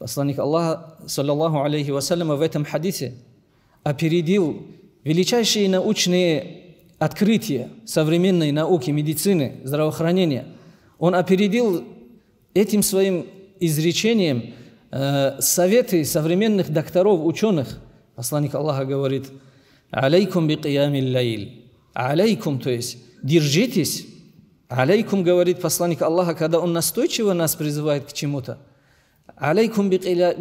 Посланник Аллаха, саллаллаху алейхи вассаляма, в этом хадисе опередил величайшие научные открытия современной науки, медицины, здравоохранения. Он опередил этим своим изречением э, советы современных докторов, ученых. Посланник Аллаха говорит, «Алейкум бикиями лайл». «Алейкум», то есть «держитесь». «Алейкум», говорит посланник Аллаха, когда он настойчиво нас призывает к чему-то – عليكم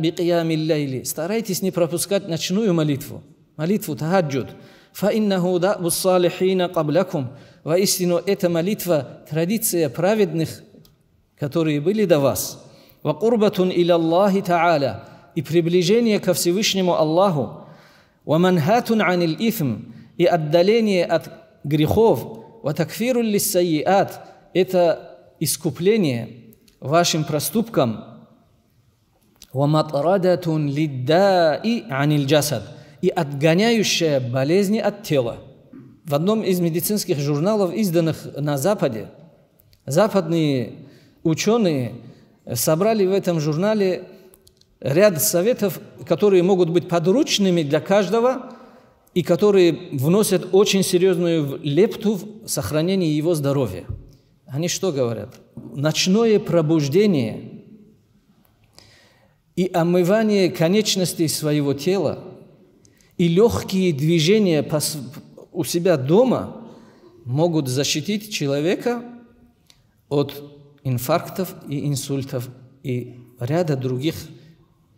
بقيام الليل استريتس ني بروبوسكات ناتشنويو ماليتفو مليتفو تهجد فإنه داب الصالحين قبلكم وإستنو إتا ماليتفا تراديسيا праведных которые были до вас وقربة إلى الله تعالى и приближение ко Всевышнему Аллаху ومنهات عن الإثم и отдаление от грехов وتكفير للسيئات إتا искупление вашим проступкам и отгоняющая болезни от тела. В одном из медицинских журналов, изданных на Западе, западные ученые собрали в этом журнале ряд советов, которые могут быть подручными для каждого и которые вносят очень серьезную лепту в сохранение его здоровья. Они что говорят? Ночное пробуждение – и омывание конечностей своего тела, и легкие движения у себя дома могут защитить человека от инфарктов и инсультов и ряда других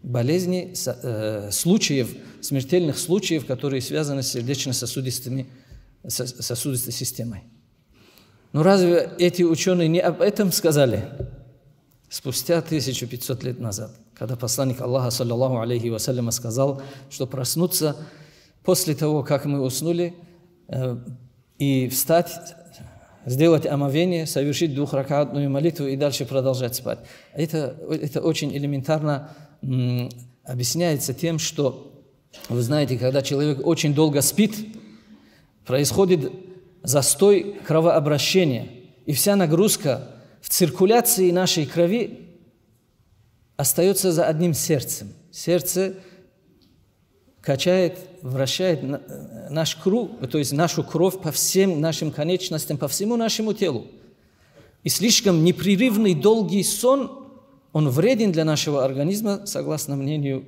болезней, э, случаев, смертельных случаев, которые связаны с сердечно-сосудистыми сосудистой системой. Но разве эти ученые не об этом сказали? спустя 1500 лет назад, когда посланник Аллаха, саллиллаху алейхи вассаляма, сказал, что проснуться после того, как мы уснули, э, и встать, сделать омовение, совершить двухракатную молитву и дальше продолжать спать. Это, это очень элементарно объясняется тем, что, вы знаете, когда человек очень долго спит, происходит застой кровообращения, и вся нагрузка в циркуляции нашей крови остается за одним сердцем. Сердце качает, вращает э, наш круг, то есть нашу кровь по всем нашим конечностям, по всему нашему телу. И слишком непрерывный долгий сон, он вреден для нашего организма, согласно мнению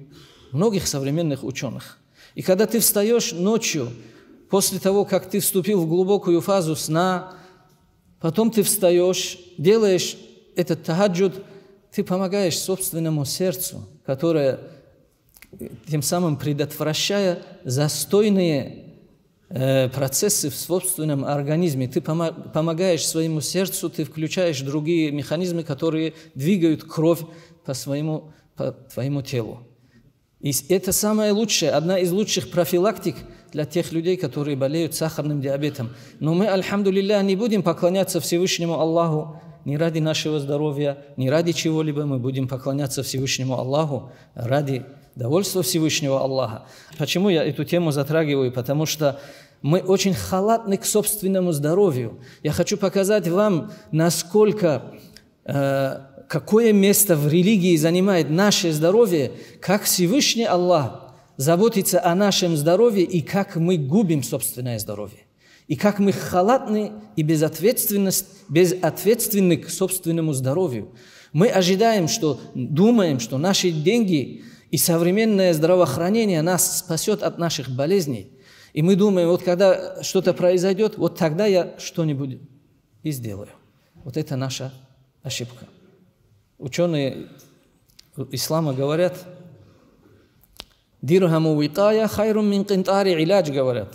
многих современных ученых. И когда ты встаешь ночью, после того, как ты вступил в глубокую фазу сна, Потом ты встаешь, делаешь этот тагаджуд, ты помогаешь собственному сердцу, которое тем самым предотвращая застойные э, процессы в собственном организме. Ты помогаешь своему сердцу, ты включаешь другие механизмы, которые двигают кровь по своему по твоему телу. И это самое лучшее, одна из лучших профилактик – для тех людей, которые болеют сахарным диабетом. Но мы, альхамдулилля, не будем поклоняться Всевышнему Аллаху не ради нашего здоровья, не ради чего-либо мы будем поклоняться Всевышнему Аллаху, ради довольства Всевышнего Аллаха. Почему я эту тему затрагиваю? Потому что мы очень халатны к собственному здоровью. Я хочу показать вам, насколько э, какое место в религии занимает наше здоровье, как Всевышний Аллах заботится о нашем здоровье и как мы губим собственное здоровье. И как мы халатны и безответственны, безответственны к собственному здоровью. Мы ожидаем, что думаем, что наши деньги и современное здравоохранение нас спасет от наших болезней. И мы думаем, вот когда что-то произойдет, вот тогда я что-нибудь и сделаю. Вот это наша ошибка. Ученые ислама говорят, Дирхаму витая хайрум мин кинтари иляч, говорят.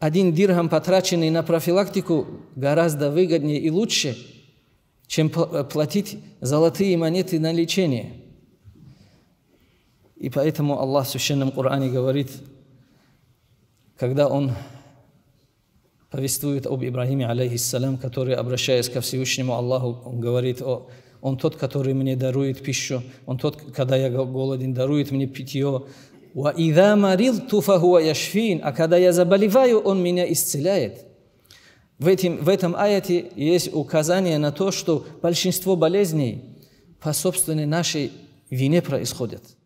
Один дирхам, потраченный на профилактику, гораздо выгоднее и лучше, чем э, платить золотые монеты на лечение. И поэтому Аллах в Священном Коране говорит, когда Он повествует об Ибрахиме, алейхиссалям, который, обращаясь ко Всевышнему Аллаху, говорит о он тот, который мне дарует пищу, Он тот, когда я голоден, дарует мне питье, وَإِذَا مَرِضْتُ فَهُوَ يَشْفِينَ А когда я заболеваю, Он меня исцеляет. В, этим, в этом аяте есть указание на то, что большинство болезней по собственной нашей вине происходят.